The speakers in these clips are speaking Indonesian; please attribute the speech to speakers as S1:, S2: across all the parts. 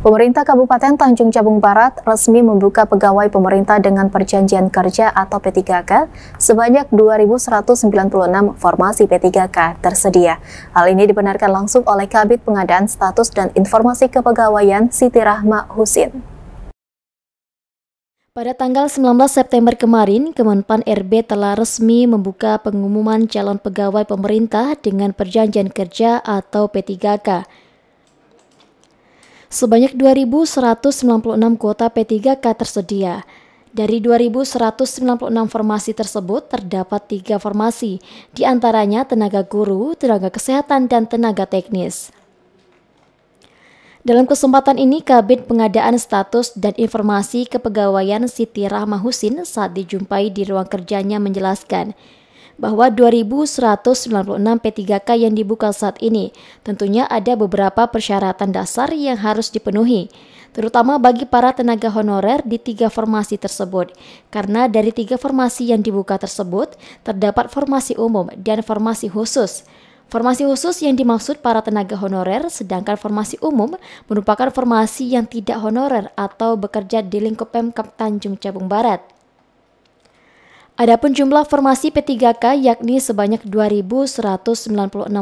S1: Pemerintah Kabupaten Tanjung Jabung Barat resmi membuka pegawai pemerintah dengan perjanjian kerja atau P3K sebanyak 2.196 formasi P3K tersedia. Hal ini dibenarkan langsung oleh Kabit Pengadaan Status dan Informasi Kepegawaian Siti Rahma Husin. Pada tanggal 19 September kemarin, Kemenpan RB telah resmi membuka pengumuman calon pegawai pemerintah dengan perjanjian kerja atau P3K. Sebanyak 2.196 kuota P3K tersedia. Dari 2.196 formasi tersebut terdapat tiga formasi, di antaranya tenaga guru, tenaga kesehatan, dan tenaga teknis. Dalam kesempatan ini, Kabit Pengadaan Status dan Informasi Kepegawaian Siti Rahmah Husin saat dijumpai di ruang kerjanya menjelaskan, bahwa 2.196 P3K yang dibuka saat ini tentunya ada beberapa persyaratan dasar yang harus dipenuhi, terutama bagi para tenaga honorer di tiga formasi tersebut. Karena dari tiga formasi yang dibuka tersebut, terdapat formasi umum dan formasi khusus. Formasi khusus yang dimaksud para tenaga honorer, sedangkan formasi umum merupakan formasi yang tidak honorer atau bekerja di lingkup Pemkap Tanjung Cabung Barat. Adapun jumlah formasi P3K yakni sebanyak 2.196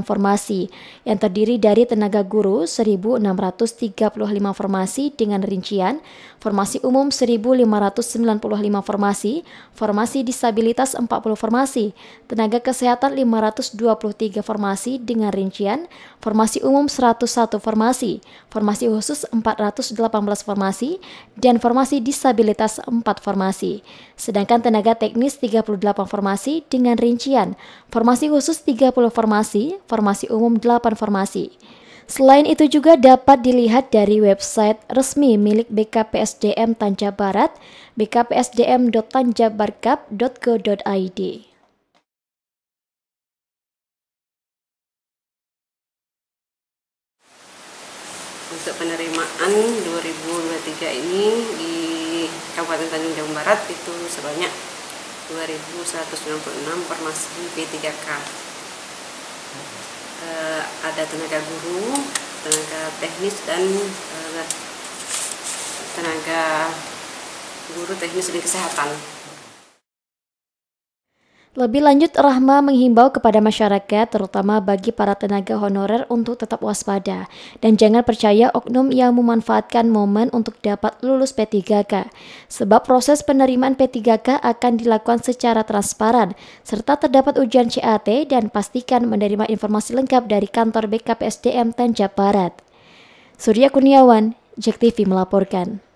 S1: formasi yang terdiri dari tenaga guru 1.635 formasi dengan rincian formasi umum 1.595 formasi, formasi disabilitas 40 formasi, tenaga kesehatan 523 formasi dengan rincian formasi umum 101 formasi, formasi khusus 418 formasi, dan formasi disabilitas 4 formasi. Sedangkan tenaga teknis 38 formasi dengan rincian formasi khusus 30 formasi, formasi umum 8 formasi. Selain itu juga dapat dilihat dari website resmi milik BKPSDM Tanja Barat, bkpsdm.tanjabarkap.go.id. Untuk penerimaan 2023 ini di Kabupaten Tanjung Jabung Barat itu sebanyak 2196 formasi P3K e, ada tenaga guru tenaga teknis dan e, tenaga guru teknis dan kesehatan lebih lanjut, Rahma menghimbau kepada masyarakat, terutama bagi para tenaga honorer untuk tetap waspada dan jangan percaya oknum yang memanfaatkan momen untuk dapat lulus P3K. Sebab proses penerimaan P3K akan dilakukan secara transparan, serta terdapat ujian CAT dan pastikan menerima informasi lengkap dari kantor BKPSDM Tanjap Barat. Surya Kurniawan, JEK TV melaporkan.